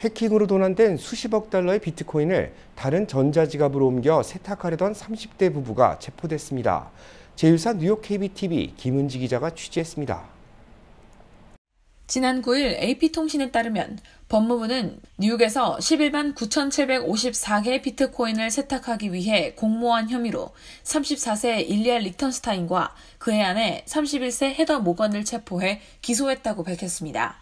해킹으로 도난된 수십억 달러의 비트코인을 다른 전자지갑으로 옮겨 세탁하려던 30대 부부가 체포됐습니다. 제휴사 뉴욕 KBTV 김은지 기자가 취재했습니다. 지난 9일 AP통신에 따르면 법무부는 뉴욕에서 11만 9,754개의 비트코인을 세탁하기 위해 공모한 혐의로 34세 일리알 리턴스타인과 그해 안에 31세 헤더 모건을 체포해 기소했다고 밝혔습니다.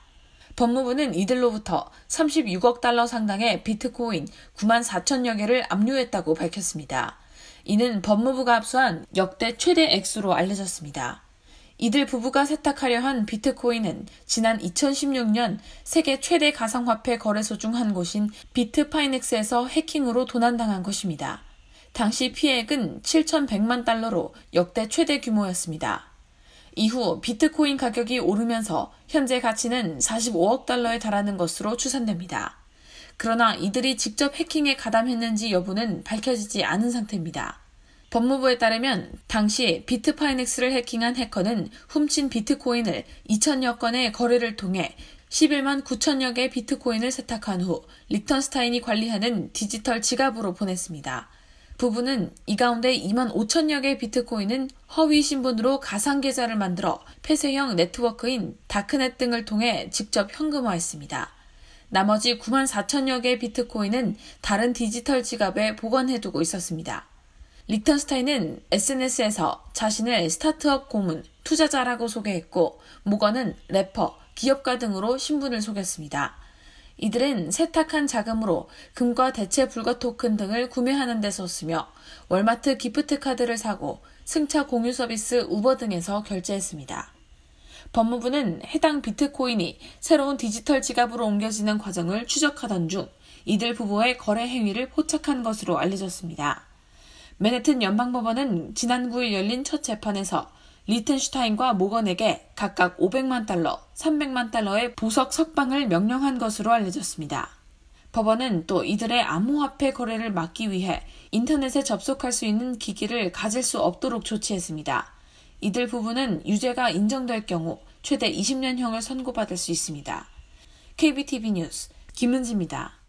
법무부는 이들로부터 36억 달러 상당의 비트코인 9만 4천여 개를 압류했다고 밝혔습니다. 이는 법무부가 압수한 역대 최대 액수로 알려졌습니다. 이들 부부가 세탁하려 한 비트코인은 지난 2016년 세계 최대 가상화폐 거래소 중 한 곳인 비트파이넥스에서 해킹으로 도난당한 것입니다. 당시 피해액은 7,100만 달러로 역대 최대 규모였습니다. 이후 비트코인 가격이 오르면서 현재 가치는 45억 달러에 달하는 것으로 추산됩니다. 그러나 이들이 직접 해킹에 가담했는지 여부는 밝혀지지 않은 상태입니다. 법무부에 따르면 당시 비트파이넥스를 해킹한 해커는 훔친 비트코인을 2천여 건의 거래를 통해 11만 9천여 개의 비트코인을 세탁한 후 리턴스타인이 관리하는 디지털 지갑으로 보냈습니다. 부부는 이 가운데 2만 5천여 개의 비트코인은 허위 신분으로 가상 계좌를 만들어 폐쇄형 네트워크인 다크넷 등을 통해 직접 현금화했습니다. 나머지 9만 4천여 개의 비트코인은 다른 디지털 지갑에 보관해두고 있었습니다. 리턴스타인은 SNS에서 자신을 스타트업 고문, 투자자라고 소개했고, 모건은 래퍼, 기업가 등으로 신분을 속였습니다. 이들은 세탁한 자금으로 금과 대체 불가 토큰 등을 구매하는 데 썼으며 월마트 기프트 카드를 사고 승차 공유 서비스 우버 등에서 결제했습니다. 법무부는 해당 비트코인이 새로운 디지털 지갑으로 옮겨지는 과정을 추적하던 중 이들 부부의 거래 행위를 포착한 것으로 알려졌습니다. 맨해튼 연방법원은 지난 9일 열린 첫 재판에서 리텐슈타인과 모건에게 각각 500만 달러, 300만 달러의 보석 석방을 명령한 것으로 알려졌습니다. 법원은 또 이들의 암호화폐 거래를 막기 위해 인터넷에 접속할 수 있는 기기를 가질 수 없도록 조치했습니다. 이들 부부는 유죄가 인정될 경우 최대 20년형을 선고받을 수 있습니다. KBTV 뉴스 김은지입니다.